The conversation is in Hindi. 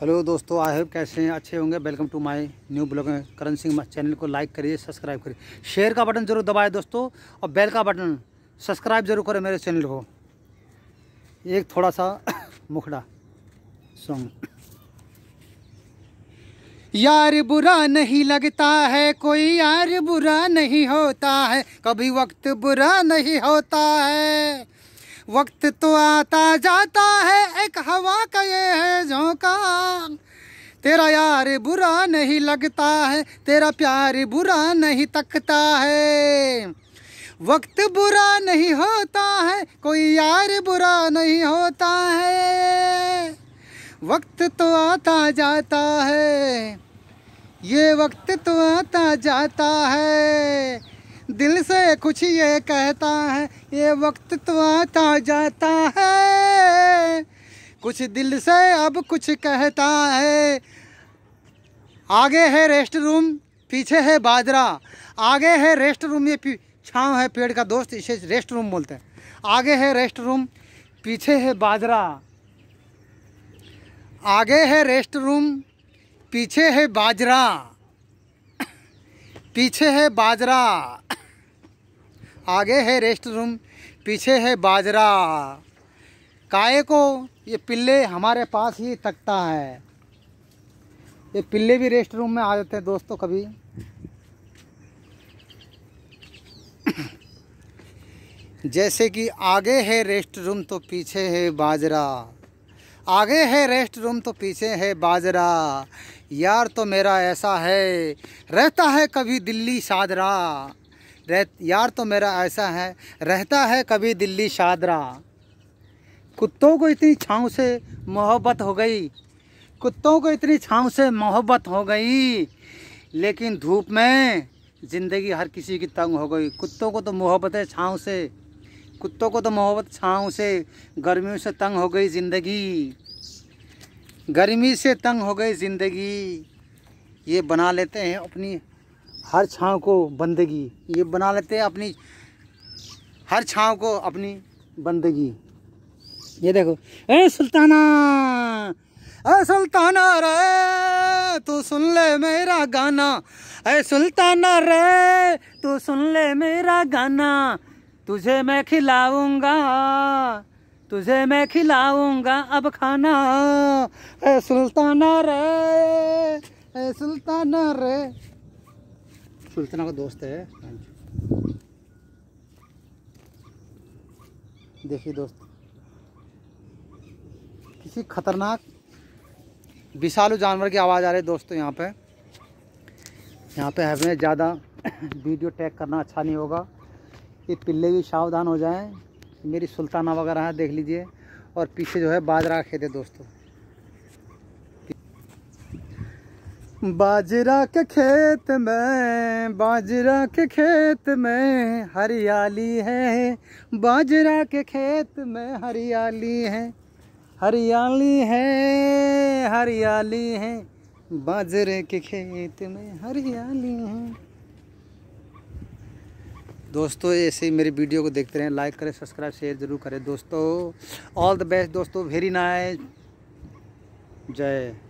हेलो दोस्तों आई होप कैसे हैं अच्छे होंगे welcome to my new blog Karan Singh channel को लाइक करिए सब्सक्राइब करिए शेयर का बटन जरूर दबाएं दोस्तों और बेल का बटन सब्सक्राइब जरूर करें मेरे चैनल को एक थोड़ा सा मुखड़ा सॉन्ग यार बुरा नहीं लगता है कोई यार बुरा नहीं होता है कभी वक्त बुरा नहीं होता है वक्त तो आता जाता है एक हवा का ये का तेरा यार बुरा नहीं लगता है तेरा प्यार बुरा नहीं तकता है वक्त बुरा नहीं होता है कोई यार बुरा नहीं होता है वक्त तो आता जाता है ये वक्त तो आता जाता है दिल से कुछ ये कहता है ये वक्त तो आता जाता है कुछ दिल से अब कुछ कहता है आगे है रेस्ट रूम पीछे है बाजरा आगे है रेस्ट रूम ये छाँव है पेड़ का दोस्त इसे रेस्ट रूम बोलते हैं आगे है रेस्ट रूम पीछे है बाजरा आगे है रेस्ट रूम पीछे है बाजरा पीछे है बाजरा आगे है रेस्ट रूम पीछे है बाजरा काहे को ये पिल्ले हमारे पास ही तकता है ये पिल्ले भी रेस्ट रूम में आ जाते हैं दोस्तों कभी जैसे कि आगे है रेस्ट रूम तो पीछे है बाजरा आगे है रेस्ट रूम तो पीछे है बाजरा यार तो मेरा ऐसा है रहता है कभी दिल्ली शादरा रह यार तो मेरा ऐसा है रहता है कभी दिल्ली शादरा कुत्तों को इतनी छाँव से मोहब्बत हो गई कुत्तों को इतनी छाँव से मोहब्बत हो गई लेकिन धूप में ज़िंदगी हर किसी की तंग हो गई कुत्तों को तो मोहब्बत है छाँव से कुत्तों को तो मोहब्बत छाँव से गर्मियों से तंग हो गई ज़िंदगी गर्मी से तंग हो गई ज़िंदगी ये बना लेते हैं अपनी हर छाँव को बंदगी ये बना लेते हैं अपनी हर छाँव को अपनी बंदगी ये देखो ए सुल्ताना ए सुल्ताना रे तू सुन ले मेरा गाना ए सुल्ताना रे तू सुन ले मेरा गाना तुझे मैं खिलाऊंगा तुझे मैं खिलाऊंगा अब खाना ए सुल्ताना रे ए सुल्ताना रे सुल्ताना का दोस्त है हाँ देखिए दोस्त किसी खतरनाक विशालु जानवर की आवाज़ आ रही है दोस्तों यहाँ पे यहाँ पे हमें ज़्यादा वीडियो टैग करना अच्छा नहीं होगा ये पिल्ले भी सावधान हो जाएं मेरी सुल्ताना वगैरह है देख लीजिए और पीछे जो है बाजरा का खेत है दोस्तों बाजरा के खेत में बाजरा के खेत में हरियाली है बाजरा के खेत में हरियाली है हरियाली है हरियाली है बाजरे के खेत में हरियाली है दोस्तों ऐसे ही मेरी वीडियो को देखते रहें लाइक करें सब्सक्राइब शेयर ज़रूर करें दोस्तों ऑल द बेस्ट दोस्तों वेरी नाइस जय